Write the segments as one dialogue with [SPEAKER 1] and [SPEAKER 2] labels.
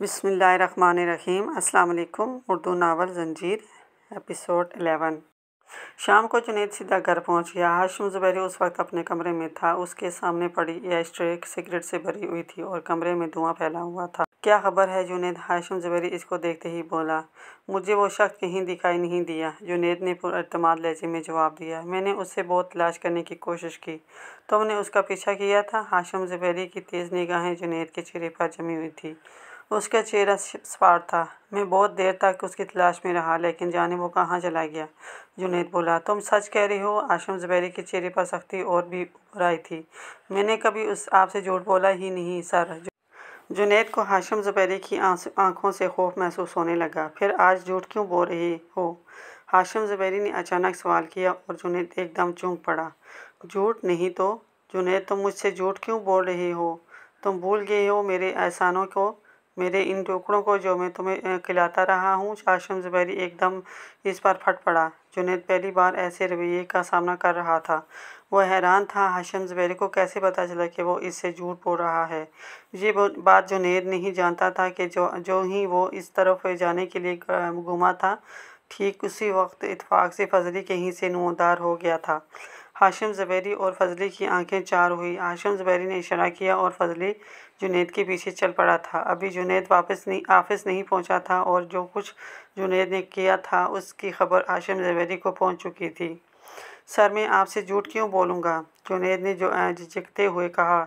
[SPEAKER 1] बिसमीम अल्लाम उर्दू नावल जंजीर एपिसोड 11 शाम को जुनेद सीधा घर पहुंच गया हाशम जुबैरी उस वक्त अपने कमरे में था उसके सामने पड़ी यह स्ट्रे सिगरेट से भरी हुई थी और कमरे में धुआं फैला हुआ था क्या खबर है जुनेद हाशम जुबैरी इसको देखते ही बोला मुझे वो शख्स कहीं दिखाई नहीं दिया जुनेद ने पुरमाद लहजे में जवाब दिया मैंने उससे बहुत तलाश करने की कोशिश की तुमने तो उसका पीछा किया था हाशम जुबैरी की तेज़ निगाहें जुनेद के चेहरे पर जमी हुई थी उसका चेहरा सपाट था मैं बहुत देर तक उसकी तलाश में रहा लेकिन जाने वो कहाँ चला गया जुनेद बोला तुम सच कह रही हो आशम जुबैरी के चेहरे पर सख्ती और भी बुराई थी मैंने कभी उस आपसे झूठ बोला ही नहीं सर जुनेद को हाशम जुबैरी की आंखों से खौफ महसूस होने लगा फिर आज झूठ क्यों बो रही हो हाशम जुबैरी ने अचानक सवाल किया और जुनेद एकदम चूंक पड़ा झूठ नहीं तो जुनेद तुम मुझसे झूठ क्यों बोल रही हो तुम भूल गए हो मेरे एहसानों को मेरे इन टुकड़ों को जो मैं तुम्हें खिलाता रहा हूँ शाह जुबैरी एकदम इस पर फट पड़ा जुनेद पहली बार ऐसे रवैये का सामना कर रहा था वह हैरान था हाशम जुबैरी को कैसे पता चला कि वो इससे झूठ बोल रहा है ये बात जुनेद नहीं जानता था कि जो जो ही वो इस तरफ जाने के लिए घूमा था ठीक उसी वक्त इतफाक़ से फजली के ही से नमोदार हो गया था हाशिम ज़बैरी और फजली की आंखें चार हुई हाशिम ज़बैरी ने इशारा किया और फजली जुनेद के पीछे चल पड़ा था अभी जुनेद वापस नहीं ऑफिस नहीं पहुंचा था और जो कुछ जुनेद ने किया था उसकी खबर हाशिम ज़बैरी को पहुंच चुकी थी सर मैं आपसे झूठ क्यों बोलूँगा जुनेद ने जो झिझकते हुए कहा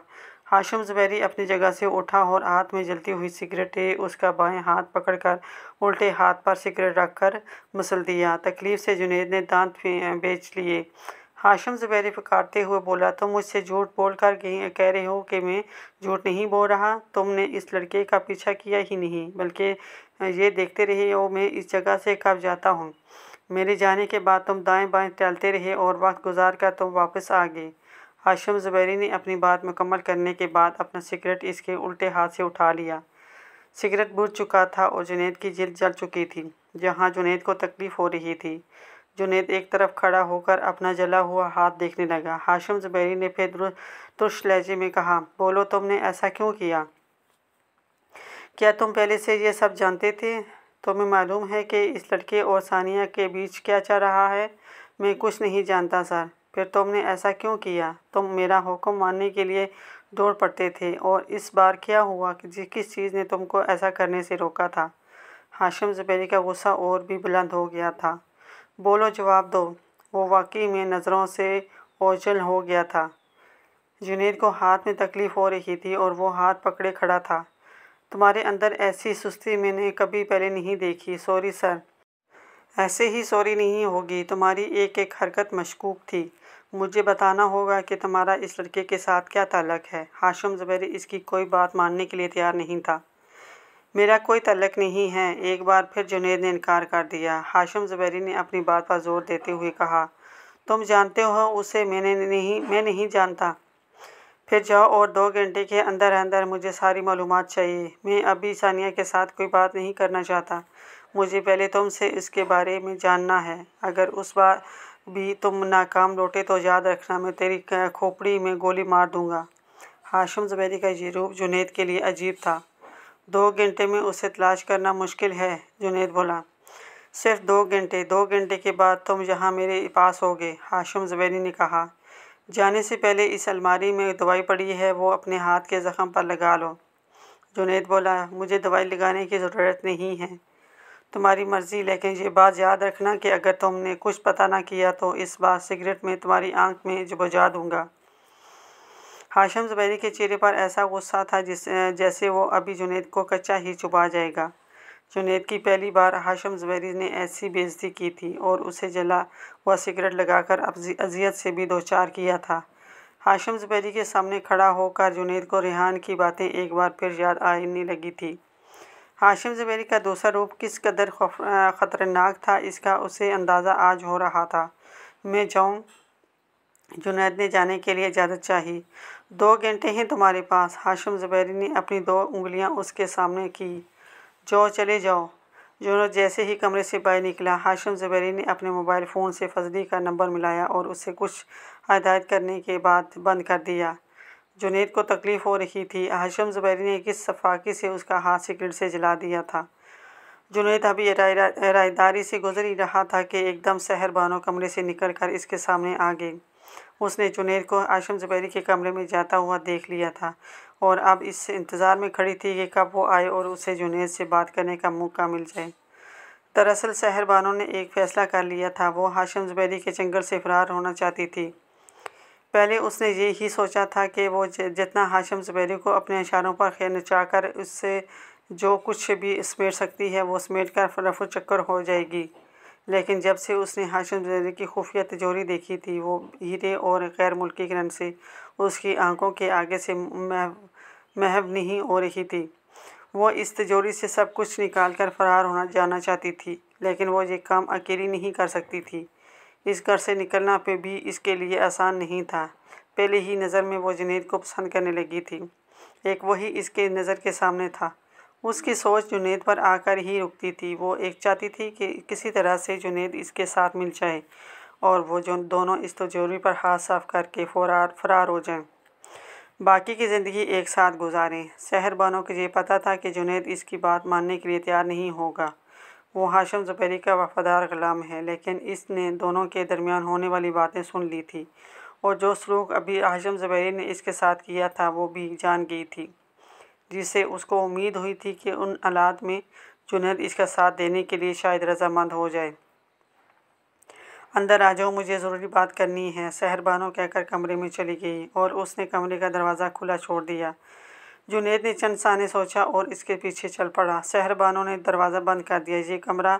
[SPEAKER 1] हाशिम ज़बैरी अपनी जगह से उठा और हाथ में जलती हुई सिगरेटें उसका बाएं हाथ पकड़कर उल्टे हाथ पर सिगरेट रखकर मसल दिया तकलीफ़ से जुनेद ने दांत बेच लिए हाशम जुबैरी पकारते हुए बोला तुम मुझसे झूठ बोल कर कह रहे हो कि मैं झूठ नहीं बोल रहा तुमने इस लड़के का पीछा किया ही नहीं बल्कि ये देखते रहे हो मैं इस जगह से कब जाता हूँ मेरे जाने के बाद तुम दाएं बाएं टहलते रहे और वक्त गुजार कर तुम वापस आ गए हाशम ज़ुबैरी ने अपनी बात मुकम्मल करने के बाद अपना सिगरेट इसके उल्टे हाथ से उठा लिया सिगरेट बुझ चुका था और जुनेद की जल्द जल चुकी थी जहाँ जुनेद को तकलीफ़ हो रही थी जुनेद एक तरफ खड़ा होकर अपना जला हुआ हाथ देखने लगा हाशिम जुबैरी ने फिर तुश लहजे में कहा बोलो तुमने ऐसा क्यों किया क्या तुम पहले से ये सब जानते थे तुम्हें मालूम है कि इस लड़के और सानिया के बीच क्या चल रहा है मैं कुछ नहीं जानता सर फिर तुमने ऐसा क्यों किया तुम मेरा हुक्म मानने के लिए दौड़ पड़ते थे और इस बार क्या हुआ कि किस चीज़ ने तुमको ऐसा करने से रोका था हाशिम जुबैरी का गुस्सा और भी बुलंद हो गया था बोलो जवाब दो वो वाकई में नज़रों से ओझल हो गया था जुनेद को हाथ में तकलीफ़ हो रही थी और वो हाथ पकड़े खड़ा था तुम्हारे अंदर ऐसी सुस्ती मैंने कभी पहले नहीं देखी सॉरी सर ऐसे ही सॉरी नहीं होगी तुम्हारी एक एक हरकत मशकूक थी मुझे बताना होगा कि तुम्हारा इस लड़के के साथ क्या ताल्लुक़ है हाशम ज़बैर इसकी कोई बात मानने के लिए तैयार नहीं था मेरा कोई तलक नहीं है एक बार फिर जुनेद ने इनकार कर दिया हाशम जुबैरी ने अपनी बात पर जोर देते हुए कहा तुम जानते हो उसे मैंने नहीं मैं नहीं जानता फिर जाओ और दो घंटे के अंदर अंदर मुझे सारी मालूम चाहिए मैं अभी सानिया के साथ कोई बात नहीं करना चाहता मुझे पहले तुमसे इसके बारे में जानना है अगर उस बार भी तुम नाकाम लौटे तो याद रखना मैं तेरी खोपड़ी में गोली मार दूँगा हाशम जबैरी का ये रूप जुनेद के लिए अजीब था दो घंटे में उसे तलाश करना मुश्किल है जुनेद बोला सिर्फ दो घंटे दो घंटे के बाद तुम यहाँ मेरे पास होगे हाशम जबैनी ने कहा जाने से पहले इस अलमारी में दवाई पड़ी है वो अपने हाथ के ज़ख़म पर लगा लो जुनेद बोला मुझे दवाई लगाने की ज़रूरत नहीं है तुम्हारी मर्ज़ी लेकिन ये बात याद रखना कि अगर तुमने कुछ पता ना किया तो इस बार सिगरेट में तुम्हारी आँख में बुझा दूँगा हाशम जुबैरी के चेहरे पर ऐसा गुस्सा था जिस जैसे वो अभी जुनेद को कच्चा ही चुबा जाएगा जुनेद की पहली बार हाशम जुबैरी ने ऐसी बेइज्जती की थी और उसे जला व सिगरेट लगाकर अजियत से भी दो चार किया था हाशम जुबैरी के सामने खड़ा होकर जुनेद को रिहान की बातें एक बार फिर याद आने लगी थी हाशिम जुबैरी का दूसरा रूप किस कदर ख़तरनाक था इसका उसे अंदाज़ा आज हो रहा था मैं जाऊँ जुनेद ने जाने के लिए इजाज़त चाही दो घंटे हैं तुम्हारे पास हाशम ज़ुबैरी ने अपनी दो उंगलियां उसके सामने की जाओ चले जाओ जोनो जैसे ही कमरे से बाहर निकला हाशम ज़ुबैरी ने अपने मोबाइल फ़ोन से फजली का नंबर मिलाया और उससे कुछ हदायत करने के बाद बंद कर दिया जुनेद को तकलीफ़ हो रही थी हाशम ज़ुबैरी ने किस सफाकी से उसका हाथ सिगरेट से जला दिया था जुनेद अभी रायदारी से गुजर ही रहा था कि एकदम बानो कमरे से कर इसके सामने आ गई उसने जुनेद को आशम ज़ुबैरी के कमरे में जाता हुआ देख लिया था और अब इस इंतज़ार में खड़ी थी कि कब वो आए और उसे जुनेद से बात करने का मौका मिल जाए दरअसल सहरबानों ने एक फ़ैसला कर लिया था वो हाशम ज़ुबैरी के जंगल से फ़रार होना चाहती थी पहले उसने ये ही सोचा था कि वो जितना हाशम ज़ुबैरी को अपने इशारों पर खैर नचा कर उससे जो कुछ भी समेट सकती है वो समेट कर रफो चक्कर हो जाएगी लेकिन जब से उसने हाशिम जरी की खुफिया तिजोरी देखी थी वो हीरे और गैर मुल्की से उसकी आंखों के आगे से मह महव नहीं हो रही थी वो इस तिजोरी से सब कुछ निकाल कर फरार होना जाना चाहती थी लेकिन वो ये काम अकेली नहीं कर सकती थी इस घर से निकलना पे भी इसके लिए आसान नहीं था पहले ही नज़र में वो जुनेद को पसंद करने लगी थी एक वही इसके नज़र के सामने था उसकी सोच जुनेद पर आकर ही रुकती थी वो एक चाहती थी कि किसी तरह से जुनेद इसके साथ मिल जाए और वो जो दोनों इस तजर्बे पर हाथ साफ करके फरार फरार हो जाएं बाकी की ज़िंदगी एक साथ गुजारें शहर बानों को ये पता था कि जुनेद इसकी बात मानने के लिए तैयार नहीं होगा वो हाशम जुबैरी का वफादार गुलाम है लेकिन इसने दोनों के दरमियान होने वाली बातें सुन ली थी और जो सलूक अभी हाशम जुबैरी ने इसके साथ किया था वो भी जान गई थी जिससे उसको उम्मीद हुई थी कि उन आलात में जुनेद इसका साथ देने के लिए शायद रजामंद हो जाए अंदर आ जाओ मुझे ज़रूरी बात करनी है सहरबानों कहकर कमरे में चली गई और उसने कमरे का दरवाज़ा खुला छोड़ दिया जुनेद ने चंद साने सोचा और इसके पीछे चल पड़ा सहरबानों ने दरवाज़ा बंद कर दिया ये कमरा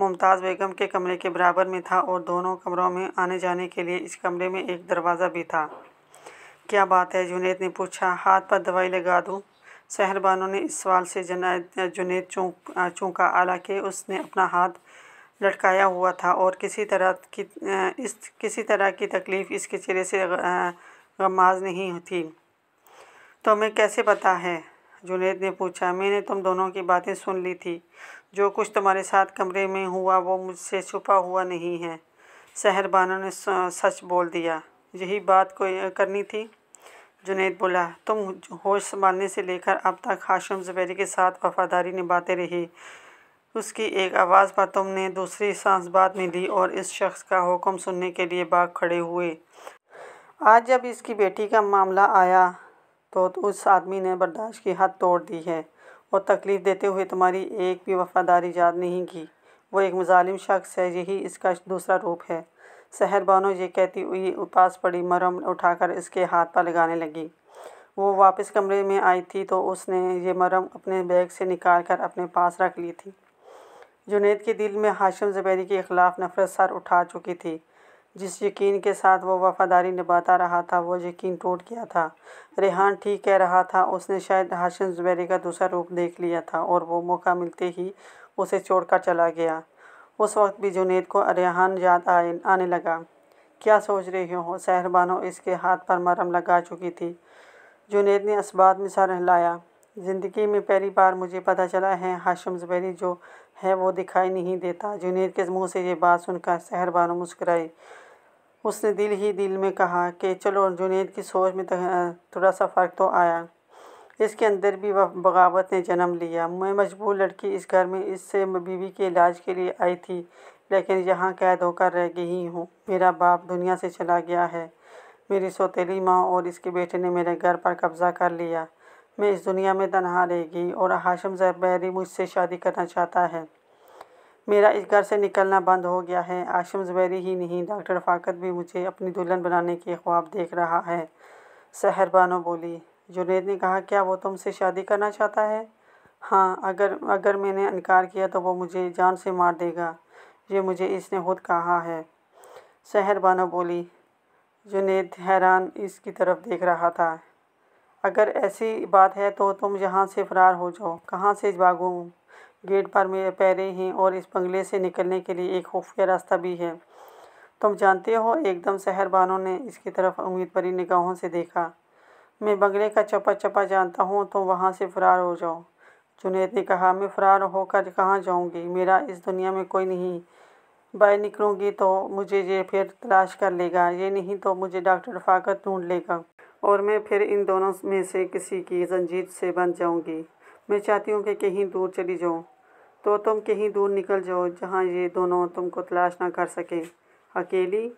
[SPEAKER 1] मुमताज़ बेगम के कमरे के बराबर में था और दोनों कमरों में आने जाने के लिए इस कमरे में एक दरवाज़ा भी था क्या बात है जुनेद ने पूछा हाथ पर दवाई लगा दूँ शहरबानों ने इस सवाल से जुनेद चौंक चौंका के उसने अपना हाथ लटकाया हुआ था और किसी तरह की इस किसी तरह की तकलीफ़ इसके चेहरे से गमाज नहीं थी तो हमें कैसे पता है जुनेद ने पूछा मैंने तुम दोनों की बातें सुन ली थी जो कुछ तुम्हारे साथ कमरे में हुआ वो मुझसे छुपा हुआ नहीं है सहरबानों ने सच बोल दिया यही बात को करनी थी जुनेद बोला तुम होश संभालने से लेकर अब तक हाशम जबैरी के साथ वफादारी निभाते रहे उसकी एक आवाज़ पर तुमने दूसरी सांस बाद में ली और इस शख्स का हुक्म सुनने के लिए बाग खड़े हुए आज जब इसकी बेटी का मामला आया तो, तो उस आदमी ने बर्दाश्त की हद तोड़ दी है और तकलीफ़ देते हुए तुम्हारी एक भी वफादारी याद नहीं की वो एक मजालिम शख्स है यही इसका दूसरा रूप है शहर बानो ये कहती हुई उपास पड़ी मरम उठाकर इसके हाथ पर लगाने लगी वो वापस कमरे में आई थी तो उसने ये मरम अपने बैग से निकाल कर अपने पास रख ली थी जुनेद के दिल में हाशिम जबैरी के ख़िलाफ़ नफरत सर उठा चुकी थी जिस यकीन के साथ वो वफ़ादारी निभाता रहा था वो यकीन टूट गया था रेहान ठीक कह रहा था उसने शायद हाशिम जुबैरी का दूसरा रूप देख लिया था और वो मौका मिलते ही उसे छोड़कर चला गया उस वक्त भी जुनेद को अरेहान याद आने लगा क्या सोच रही हो सहरबानो इसके हाथ पर मरम लगा चुकी थी जुनेद ने इस्बात में सर हिलाया ज़िंदगी में पहली बार मुझे पता चला है हाशम ज़ुबैरी जो है वो दिखाई नहीं देता जुनेद के मुंह से ये बात सुनकर सहरबानो मुस्कराई उसने दिल ही दिल में कहा कि चलो जुनेद की सोच में तो, थोड़ा सा फ़र्क तो आया इसके अंदर भी बगावत ने जन्म लिया मैं मजबूर लड़की इस घर में इससे बीवी के इलाज के लिए आई थी लेकिन यहाँ कैद होकर रह गई हूँ मेरा बाप दुनिया से चला गया है मेरी सौतेली माँ और इसके बेटे ने मेरे घर पर कब्ज़ा कर लिया मैं इस दुनिया में तनहा रह गई और हाशम जबैरी मुझसे शादी करना चाहता है मेरा इस घर से निकलना बंद हो गया है आशम जबैरी ही नहीं डॉक्टर फाकत भी मुझे अपनी दुल्हन बनाने के ख्वाब देख रहा है सहरबानो बोली जुनेद ने कहा क्या वो तुमसे शादी करना चाहता है हाँ अगर अगर मैंने इनकार किया तो वो मुझे जान से मार देगा ये मुझे इसने खुद कहा है शहर बानो बोली जुनेद हैरान इसकी तरफ देख रहा था अगर ऐसी बात है तो तुम यहाँ से फ़रार हो जाओ कहाँ से भागूँ गेट पर मेरे पैरे हैं और इस बंगले से निकलने के लिए एक खुफिया रास्ता भी है तुम जानते हो एकदम शहर बानों ने इसकी तरफ उम्मीद भरी निगाहों से देखा मैं बंगले का चपा चपा जानता हूँ तुम तो वहाँ से फ़रार हो जाओ जुनेद ने कहा मैं फ़रार होकर कहाँ जाऊँगी मेरा इस दुनिया में कोई नहीं बाहर निकलूँगी तो मुझे ये फिर तलाश कर लेगा ये नहीं तो मुझे डॉक्टर फाकत ढूंढ लेगा और मैं फिर इन दोनों में से किसी की जंजीर से बंध जाऊँगी मैं चाहती हूँ कि कहीं दूर चली जाऊँ तो तुम कहीं दूर निकल जाओ जहाँ ये दोनों तुमको तलाश ना कर सकें अकेली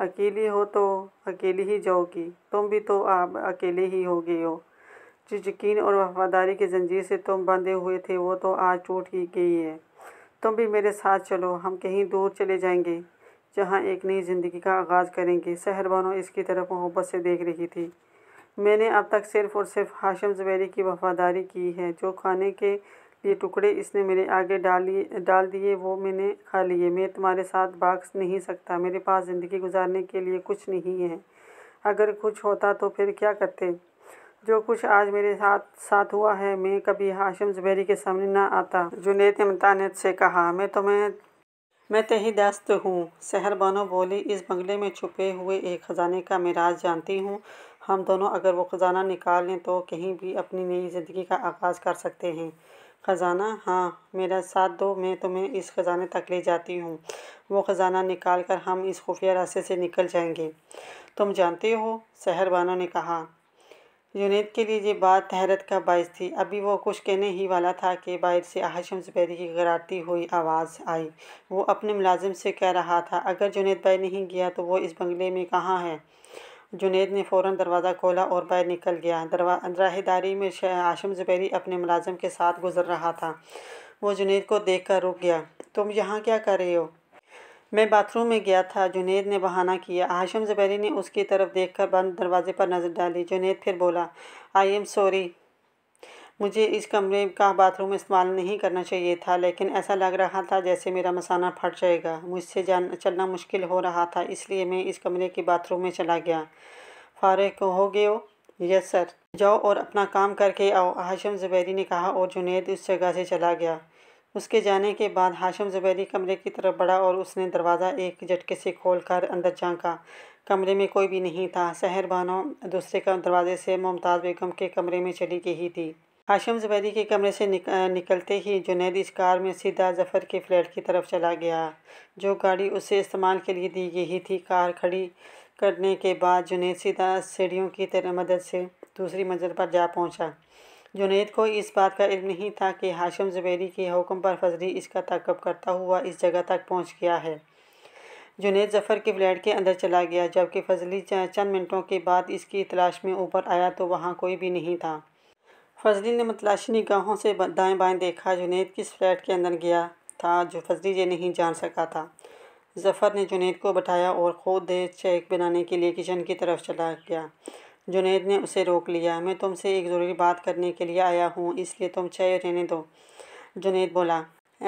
[SPEAKER 1] अकेली हो तो अकेली ही जाओगी तुम भी तो आप अकेले ही हो गए हो जिस यकीन और वफादारी की जंजीर से तुम बंधे हुए थे वो तो आज टूट ही गई है तुम भी मेरे साथ चलो हम कहीं दूर चले जाएंगे जहाँ एक नई ज़िंदगी का आगाज़ करेंगे सहरबानो इसकी तरफ मोहब्बत से देख रही थी मैंने अब तक सिर्फ़ और सिर्फ हाशम जवेरी की वफादारी की है जो खाने के ये टुकड़े इसने मेरे आगे डालिए डाल दिए वो मैंने खा लिए मैं तुम्हारे साथ भाग नहीं सकता मेरे पास ज़िंदगी गुजारने के लिए कुछ नहीं है अगर कुछ होता तो फिर क्या करते जो कुछ आज मेरे साथ साथ हुआ है मैं कभी हाशिम जुबैरी के सामने ना आता जुनेद ने से कहा मैं तुम्हें मैं तही दस्त हूँ सहर बोली इस बंगले में छुपे हुए एक ख़जाने का मिराज जानती हूँ हम दोनों अगर वो ख़जाना निकाल लें तो कहीं भी अपनी नई ज़िंदगी का आगाज़ कर सकते हैं ख़ज़ाना हाँ मेरा साथ दो मैं तुम्हें इस ख़ज़ाने तक ले जाती हूँ वो ख़ज़ाना निकाल कर हम इस खुफिया रास्ते से निकल जाएंगे तुम जानते हो सहरबानों ने कहा जुनेद के लिए ये बात हैरत का बायस थी अभी वो कुछ कहने ही वाला था कि बाहर से हाशम जुबैरी की गरारती हुई आवाज़ आई वो अपने मुलाजिम से कह रहा था अगर जुनेद भाई नहीं गया तो वो इस बंगले में कहाँ है जुनेद ने फ़ौरन दरवाज़ा खोला और बाहर निकल गया राहदारी में आशम ज़ुबैरी अपने मुलाजम के साथ गुजर रहा था वो जुनेद को देख कर रुक गया तुम यहाँ क्या कर रहे हो मैं बाथरूम में गया था जुनेद ने बहाना किया हाशम जुबैरी ने उसकी तरफ़ देखकर बंद दरवाजे पर नज़र डाली जुनेद फिर बोला आई एम सॉरी मुझे इस कमरे का बाथरूम इस्तेमाल नहीं करना चाहिए था लेकिन ऐसा लग रहा था जैसे मेरा मसाना फट जाएगा मुझसे जान चलना मुश्किल हो रहा था इसलिए मैं इस कमरे के बाथरूम में चला गया फारग हो गए हो यस सर जाओ और अपना काम करके आओ हाशम ज़ुबैरी ने कहा और जुनेद उस जगह से चला गया उसके जाने के बाद हाशम ज़ुबैरी कमरे की तरफ बढ़ा और उसने दरवाज़ा एक झटके से खोल कर अंदर झाँका कमरे में कोई भी नहीं था शहर दूसरे दरवाजे से मुमताज़ बेगम के कमरे में चली गई थी हाशिम जुबैदी के कमरे से निक, निकलते ही जुनेद इस कार में सीधा जफ़र के फ्लैट की तरफ चला गया जो गाड़ी उसे इस्तेमाल के लिए दी गई थी कार खड़ी करने के बाद जुनेद सीधा सीढ़ियों की तरह मदद से दूसरी मंजिल पर जा पहुंचा। जुनेद को इस बात का इल्म नहीं था कि हाशिम जुबैरी के हुक्म पर फजली इसका तकब करता हुआ इस जगह तक पहुँच गया है जुनेद जफ़र के फ्लैट के अंदर चला गया जबकि फजली चंद मिनटों के बाद इसकी तलाश में ऊपर आया तो वहाँ कोई भी नहीं था फजली ने मतलाशी निगाहों से दाएं बाएं देखा जुनेद किस फ्लैट के अंदर गया था जो फजली ये नहीं जान सका था जफ़र ने जुनेद को बताया और ख़ुद चेक बनाने के लिए किचन की तरफ चला गया जुनेद ने उसे रोक लिया मैं तुमसे एक ज़रूरी बात करने के लिए आया हूँ इसलिए तुम चाय रहने दो जुनेद बोला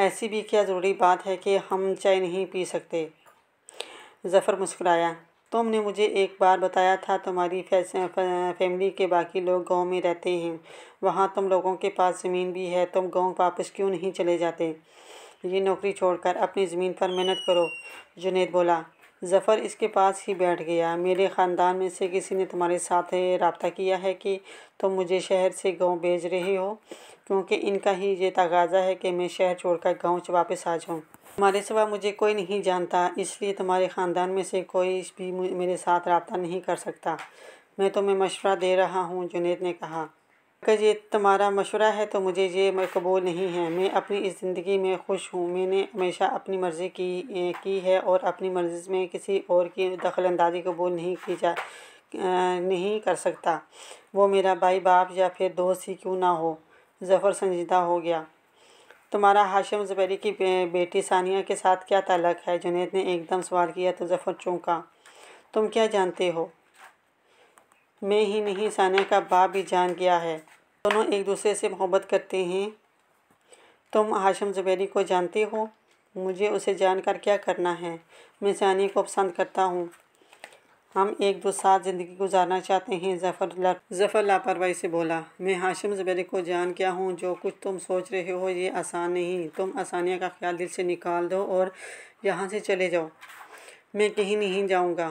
[SPEAKER 1] ऐसी भी क्या ज़रूरी बात है कि हम चाय नहीं पी सकते जफ़र मुस्कराया तुमने मुझे एक बार बताया था तुम्हारी फैमिली के बाकी लोग गांव में रहते हैं वहाँ तुम लोगों के पास ज़मीन भी है तुम गांव वापस क्यों नहीं चले जाते ये नौकरी छोड़कर अपनी ज़मीन पर मेहनत करो जुनेद बोला जफ़र इसके पास ही बैठ गया मेरे ख़ानदान में से किसी ने तुम्हारे साथ रबता किया है कि तुम मुझे शहर से गांव भेज रहे हो क्योंकि इनका ही ये तगाज़ा है कि मैं शहर छोड़कर गांव वापस आ जाऊं। तुम्हारे सिवा मुझे कोई नहीं जानता इसलिए तुम्हारे ख़ानदान में से कोई भी मेरे साथ रबता नहीं कर सकता मैं तुम्हें मशवरा दे रहा हूँ जुनेद ने कहा अगर ये तुम्हारा मशवरा है तो मुझे ये कबूल नहीं है मैं अपनी इस ज़िंदगी में खुश हूँ मैंने हमेशा अपनी मर्ज़ी की की है और अपनी मर्ज़ी में किसी और की दखल अंदाजी कबूल नहीं की जा नहीं कर सकता वो मेरा भाई बाप या फिर दोस्त ही क्यों ना हो ज़फ़र संजीदा हो गया तुम्हारा हाशिम जुबैरी की बेटी सानिया के साथ क्या तलक है जुनेद ने एकदम सवाल किया तो ज़फ़र चौंका तुम क्या जानते हो मैं ही नहीं सानिया का बाप भी जान गया है दोनों एक दूसरे से मोहब्बत करते हैं तुम हाशिम जुबैरी को जानते हो मुझे उसे जानकर क्या करना है मैं सानिया को पसंद करता हूँ हम एक दो साथ ज़िंदगी गुजारना चाहते हैं जफ़र ला जफ़र लापरवाही से बोला मैं हाशिम ज़बेरी को जान क्या हूँ जो कुछ तुम सोच रहे हो ये आसान नहीं तुम आसानियाँ का ख्याल दिल से निकाल दो और यहाँ से चले जाओ मैं कहीं नहीं जाऊँगा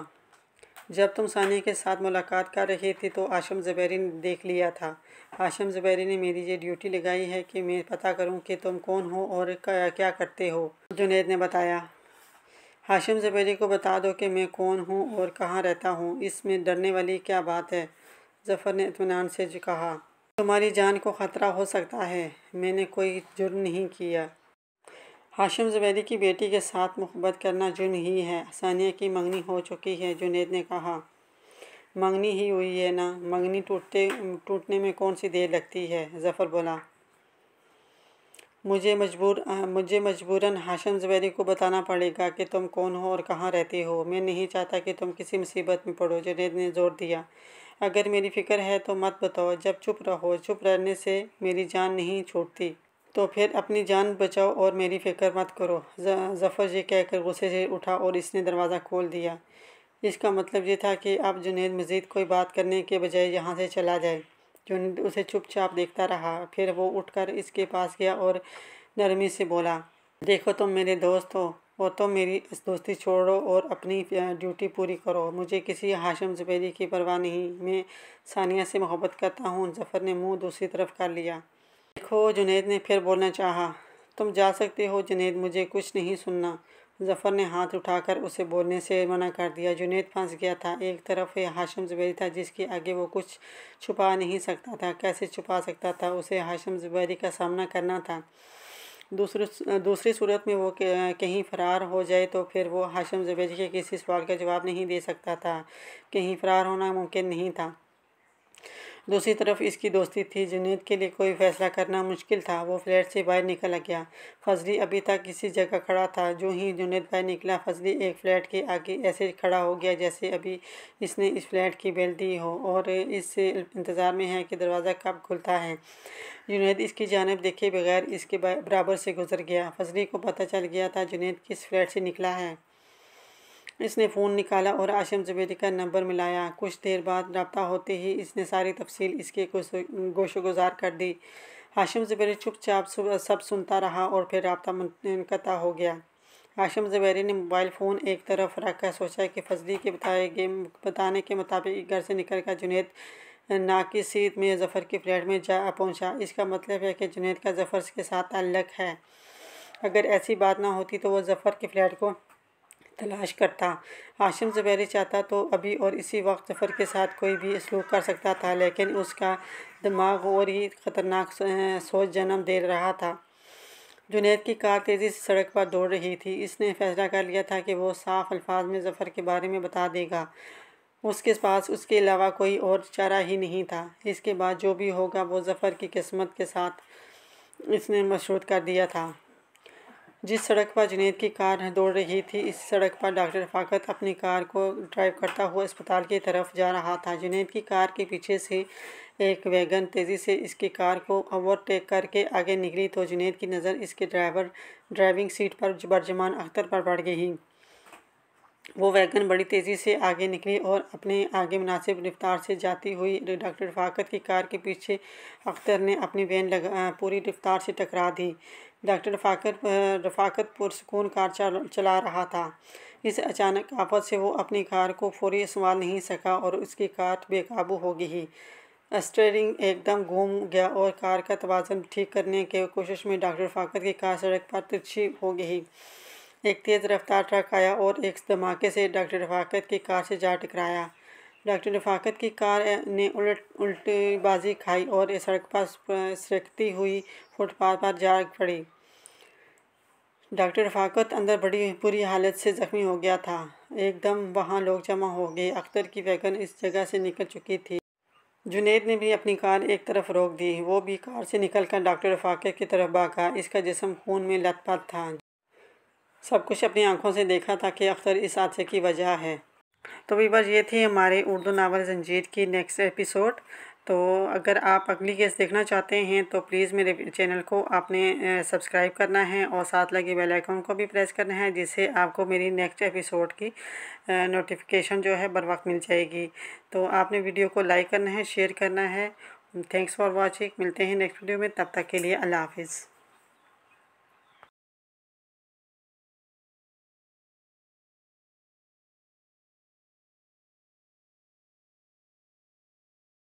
[SPEAKER 1] जब तुम सानिया के साथ मुलाकात कर रहे थे तो आशम ज़बैरी ने देख लिया था आशम ज़बैरी ने मेरी ये ड्यूटी लगाई है कि मैं पता करूं कि तुम कौन हो और क्या करते हो जुनेद ने बताया हाशिम ज़बेरी को बता दो कि मैं कौन हूँ और कहाँ रहता हूँ इसमें डरने वाली क्या बात है जफ़र ने इतमान से कहा तुम्हारी जान को ख़तरा हो सकता है मैंने कोई जुर्म नहीं किया हाशिम ज़बेरी की बेटी के साथ मुहबत करना जुर्म ही है सानिया की मंगनी हो चुकी है जुनेद ने कहा मंगनी ही हुई है ना मंगनी टूटते टूटने में कौन सी देर लगती है जफ़र बोला मुझे मजबूर मुझे मजबूरन हाशम जवेरी को बताना पड़ेगा कि तुम कौन हो और कहाँ रहते हो मैं नहीं चाहता कि तुम किसी मुसीबत में पड़ो जनेद ने जोर दिया अगर मेरी फ़िक्र है तो मत बताओ जब चुप रहो चुप रहने से मेरी जान नहीं छूटती तो फिर अपनी जान बचाओ और मेरी फ़िक्र मत करो जफ़र ये कहकर गुस्से से उठा और इसने दरवाज़ा खोल दिया इसका मतलब ये था कि अब जुनेद मज़ीद कोई बात करने के बजाय यहाँ से चला जाए जो उसे चुपचाप देखता रहा फिर वो उठकर इसके पास गया और नरमी से बोला देखो तुम मेरे दोस्त हो वो तो मेरी इस दोस्ती छोड़ो और अपनी ड्यूटी पूरी करो मुझे किसी हाशम जबेरी की परवाह नहीं मैं सानिया से मोहब्बत करता हूँ जफ़र ने मुंह दूसरी तरफ कर लिया देखो जुनेद ने फिर बोलना चाहा तुम जा सकते हो जुनेद मुझे कुछ नहीं सुनना जफ़र ने हाथ उठाकर उसे बोलने से मना कर दिया जुनेद फंस गया था एक तरफ यह हाशम ज़ुबैरी था जिसके आगे वो कुछ छुपा नहीं सकता था कैसे छुपा सकता था उसे हाशम ज़ुबैरी का सामना करना था दूसरी दूसरी सूरत में वो कहीं फ़रार हो जाए तो फिर वो हाशम ज़ुबैरी के किसी सवाल का जवाब नहीं दे सकता था कहीं फ़रार होना मुमकिन नहीं था दूसरी तरफ इसकी दोस्ती थी जुनेद के लिए कोई फैसला करना मुश्किल था वो फ्लैट से बाहर निकल गया फजली अभी तक किसी जगह खड़ा था जो ही जुनेद बाहर निकला फजली एक फ़्लैट के आगे ऐसे खड़ा हो गया जैसे अभी इसने इस फ्लैट की बेल दी हो और इस इंतज़ार में है कि दरवाज़ा कब खुलता है जुनेद इसकी जानब देखे बगैर इसके बराबर से गुजर गया फजली को पता चल गया था जुनेद किस फ्लैट से निकला है इसने फ़ोन निकाला और आशम जुबेदी का नंबर मिलाया कुछ देर बाद रबता होते ही इसने सारी तफसील इसके गुजार कर दी हाशम जुबेरी चुपचाप सब सुनता रहा और फिर रबता मुनकता हो गया हाशम ज़बेरी ने मोबाइल फ़ोन एक तरफ रखकर सोचा कि फजली के बताए गए बताने के मुताबिक घर से निकल कर जुनेद नाकी सीत में जफ़र के फ्लैट में जा पहुँचा इसका मतलब है कि जुनेद का जफ़र के साथ ताल्लक है अगर ऐसी बात ना होती तो वह जफ़र के फ्लैट को तलाश करता आशम ज़ुबैर चाहता तो अभी और इसी वक्त ज़फ़र के साथ कोई भी सलूक कर सकता था लेकिन उसका दिमाग और ही ख़तरनाक सोच जन्म दे रहा था जुनेद की कार तेज़ी से सड़क पर दौड़ रही थी इसने फैसला कर लिया था कि वो साफ अल्फाज में ज़फ़र के बारे में बता देगा उसके पास उसके अलावा कोई और चारा ही नहीं था इसके बाद जो भी होगा वो ज़फ़र की किस्मत के साथ इसने मशरूत कर दिया था जिस सड़क पर जुनेद की कार दौड़ रही थी इस सड़क पर डॉक्टर फाकत अपनी कार को ड्राइव करता हुआ अस्पताल की तरफ जा रहा था जुनेद की कार के पीछे से एक वैगन तेज़ी से इसकी कार को ओवरटेक करके आगे निकली तो जुनेद की नज़र इसके ड्राइवर ड्राइविंग सीट पर बर्जमान अख्तर पर पड़ गई वो वैगन बड़ी तेज़ी से आगे निकली और अपने आगे मुनासिब रफ्तार से जाती हुई डॉक्टर फाकत की कार के पीछे अख्तर ने अपनी वैन लगा पूरी रफ्तार से टकरा दी डॉक्टर रफाकत रफाकतपुर सुकून कार चला रहा था इस अचानक आफत से वो अपनी कार को फौरी संभाल नहीं सका और उसकी कार बेकाबू हो गई स्टेयरिंग एकदम घूम गया और कार का तोज़न ठीक करने की कोशिश में डॉक्टर फाकत की कार सड़क पर तिरछी हो गई एक तेज़ रफ्तार ट्रक आया और एक धमाके से डॉक्टर फाकत की कार से जा टकराया डॉक्टर रफाकत की कार ने उलट बाजी खाई और सड़क पर सरकती हुई फुटपाथ पर जा पड़ी डॉक्टर रफाकत अंदर बड़ी बुरी हालत से ज़ख्मी हो गया था एकदम वहाँ लोग जमा हो गए अख्तर की वैगन इस जगह से निकल चुकी थी जुनेद ने भी अपनी कार एक तरफ रोक दी वो भी कार से निकल कर डॉक्टर रफाकत की तरफ भागा इसका जिसम खून में लथपथ था सब कुछ अपनी आंखों से देखा था कि अख्तर इस हादसे की वजह है तो वीवर ये थी हमारे उर्दू नावल जंजीर की नेक्स्ट एपिसोड तो अगर आप अगली केस देखना चाहते हैं तो प्लीज़ मेरे चैनल को आपने सब्सक्राइब करना है और साथ लगे बेल आइकन को भी प्रेस करना है जिससे आपको मेरी नेक्स्ट एपिसोड की नोटिफिकेशन जो है बर वक्त मिल जाएगी तो आपने वीडियो को लाइक करना है शेयर करना है थैंक्स फॉर वॉचिंग मिलते हैं नेक्स्ट वीडियो में तब तक के लिए अल्लाह हाफिज़